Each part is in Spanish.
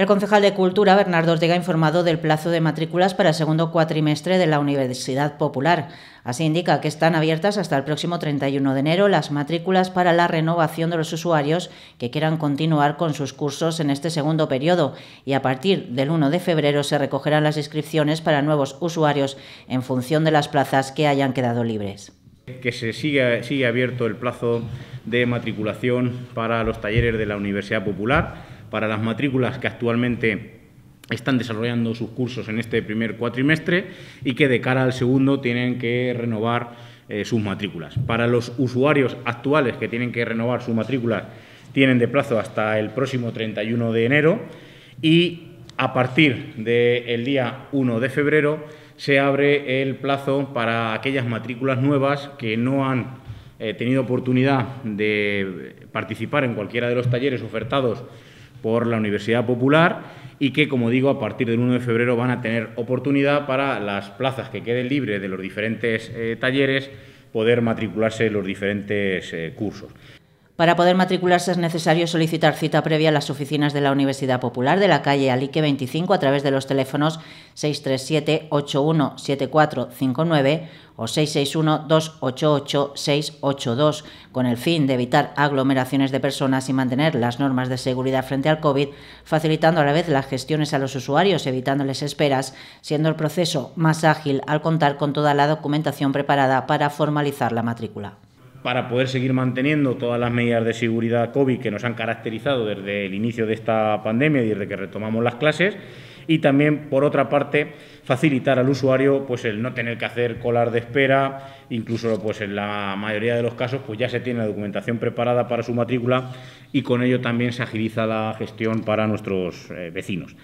El concejal de Cultura, Bernardo Ortega, ha informado del plazo de matrículas para el segundo cuatrimestre de la Universidad Popular. Así indica que están abiertas hasta el próximo 31 de enero las matrículas para la renovación de los usuarios que quieran continuar con sus cursos en este segundo periodo y a partir del 1 de febrero se recogerán las inscripciones para nuevos usuarios en función de las plazas que hayan quedado libres que se sigue abierto el plazo de matriculación para los talleres de la Universidad Popular para las matrículas que actualmente están desarrollando sus cursos en este primer cuatrimestre y que de cara al segundo tienen que renovar eh, sus matrículas. Para los usuarios actuales que tienen que renovar sus matrículas, tienen de plazo hasta el próximo 31 de enero y a partir del día 1 de febrero se abre el plazo para aquellas matrículas nuevas que no han eh, tenido oportunidad de participar en cualquiera de los talleres ofertados por la Universidad Popular y que, como digo, a partir del 1 de febrero van a tener oportunidad para las plazas que queden libres de los diferentes eh, talleres poder matricularse en los diferentes eh, cursos. Para poder matricularse es necesario solicitar cita previa a las oficinas de la Universidad Popular de la calle Alique 25 a través de los teléfonos 637-817459 o 661-288-682, con el fin de evitar aglomeraciones de personas y mantener las normas de seguridad frente al COVID, facilitando a la vez las gestiones a los usuarios, evitándoles esperas, siendo el proceso más ágil al contar con toda la documentación preparada para formalizar la matrícula para poder seguir manteniendo todas las medidas de seguridad COVID que nos han caracterizado desde el inicio de esta pandemia y desde que retomamos las clases. Y también, por otra parte, facilitar al usuario pues, el no tener que hacer colar de espera, incluso pues, en la mayoría de los casos pues, ya se tiene la documentación preparada para su matrícula y con ello también se agiliza la gestión para nuestros eh, vecinos.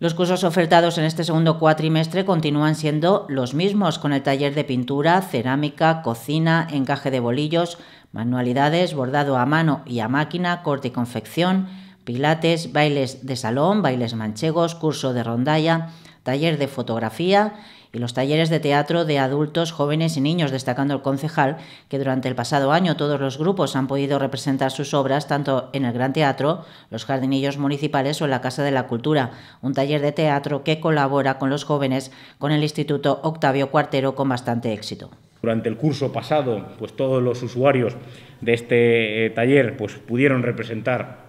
Los cursos ofertados en este segundo cuatrimestre continúan siendo los mismos, con el taller de pintura, cerámica, cocina, encaje de bolillos, manualidades, bordado a mano y a máquina, corte y confección, pilates, bailes de salón, bailes manchegos, curso de rondalla, taller de fotografía y los talleres de teatro de adultos, jóvenes y niños, destacando el concejal que durante el pasado año todos los grupos han podido representar sus obras tanto en el Gran Teatro, los jardinillos municipales o en la Casa de la Cultura, un taller de teatro que colabora con los jóvenes con el Instituto Octavio Cuartero con bastante éxito. Durante el curso pasado, pues todos los usuarios de este eh, taller pues pudieron representar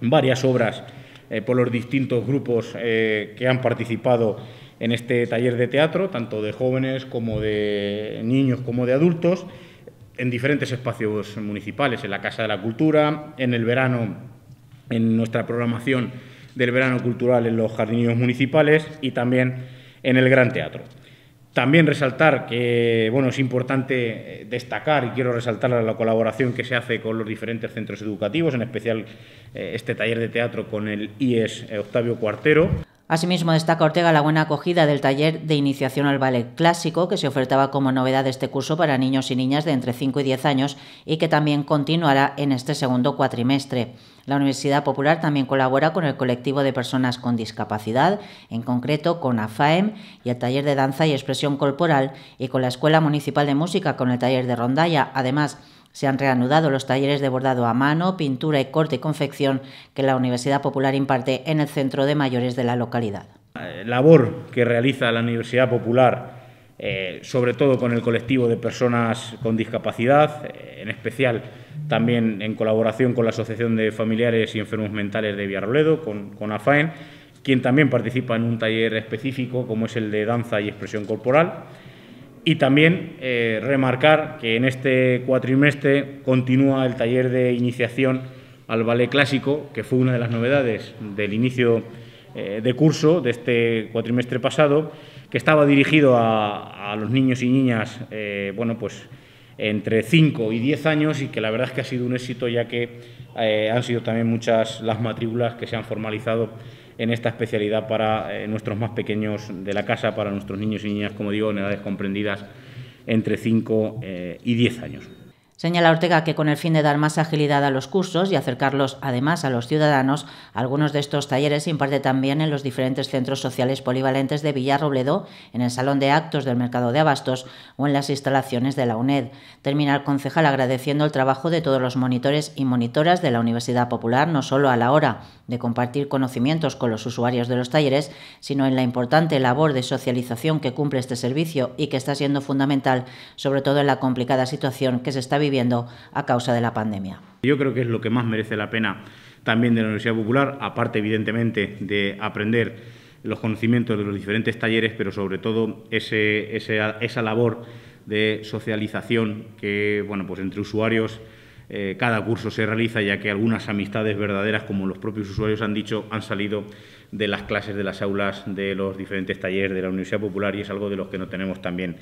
varias obras eh, por los distintos grupos eh, que han participado en este taller de teatro, tanto de jóvenes como de niños como de adultos, en diferentes espacios municipales, en la Casa de la Cultura, en el verano, en nuestra programación del verano cultural en los jardinillos municipales y también en el Gran Teatro. También resaltar que bueno, es importante destacar y quiero resaltar la colaboración que se hace con los diferentes centros educativos, en especial eh, este taller de teatro con el IES eh, Octavio Cuartero. Asimismo, destaca Ortega la buena acogida del taller de iniciación al ballet clásico que se ofertaba como novedad de este curso para niños y niñas de entre 5 y 10 años y que también continuará en este segundo cuatrimestre. La Universidad Popular también colabora con el colectivo de personas con discapacidad, en concreto con AFAEM y el taller de danza y expresión corporal y con la Escuela Municipal de Música con el taller de rondalla. Además, se han reanudado los talleres de bordado a mano, pintura y corte y confección que la Universidad Popular imparte en el centro de mayores de la localidad. Eh, labor que realiza la Universidad Popular, eh, sobre todo con el colectivo de personas con discapacidad, eh, en especial también en colaboración con la Asociación de Familiares y Enfermos Mentales de Villarroledo, con, con AFAEN, quien también participa en un taller específico como es el de danza y expresión corporal. Y también eh, remarcar que en este cuatrimestre continúa el taller de iniciación al ballet clásico, que fue una de las novedades del inicio eh, de curso de este cuatrimestre pasado, que estaba dirigido a, los niños y niñas, eh, bueno, pues entre 5 y 10 años y que la verdad es que ha sido un éxito ya que han sido también muchas las matrículas que se han formalizado en esta especialidad para eh, nuestros más pequeños de la casa, para nuestros niños y niñas, como digo, en edades comprendidas entre 5 eh, y 10 años. Señala Ortega que con el fin de dar más agilidad a los cursos y acercarlos además a los ciudadanos, algunos de estos talleres se imparte también en los diferentes centros sociales polivalentes de Villarrobledo, en el Salón de Actos del Mercado de Abastos o en las instalaciones de la UNED. Termina el concejal agradeciendo el trabajo de todos los monitores y monitoras de la Universidad Popular, no solo a la hora de compartir conocimientos con los usuarios de los talleres, sino en la importante labor de socialización que cumple este servicio y que está siendo fundamental, sobre todo en la complicada situación que se está viviendo viviendo a causa de la pandemia. Yo creo que es lo que más merece la pena también de la Universidad Popular, aparte evidentemente de aprender los conocimientos de los diferentes talleres, pero sobre todo ese, esa labor de socialización que, bueno, pues entre usuarios eh, cada curso se realiza, ya que algunas amistades verdaderas, como los propios usuarios han dicho, han salido de las clases, de las aulas, de los diferentes talleres de la Universidad Popular y es algo de los que no tenemos también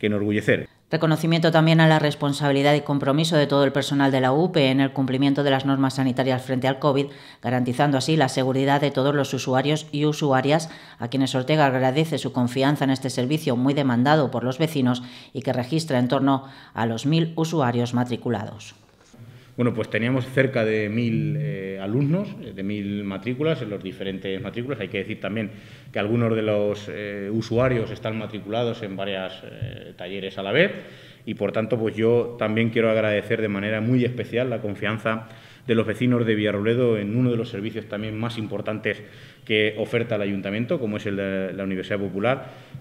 que enorgullecer. Reconocimiento también a la responsabilidad y compromiso de todo el personal de la UP en el cumplimiento de las normas sanitarias frente al COVID, garantizando así la seguridad de todos los usuarios y usuarias, a quienes Ortega agradece su confianza en este servicio muy demandado por los vecinos y que registra en torno a los mil usuarios matriculados. Bueno, pues teníamos cerca de mil eh, alumnos, eh, de mil matrículas en los diferentes matrículas. Hay que decir también que algunos de los eh, usuarios están matriculados en varios talleres a la vez y, por tanto, pues yo también quiero agradecer de manera muy especial la confianza de los vecinos de Villarroledo en uno de los servicios también más importantes que oferta el ayuntamiento, como es la Universidad Popular,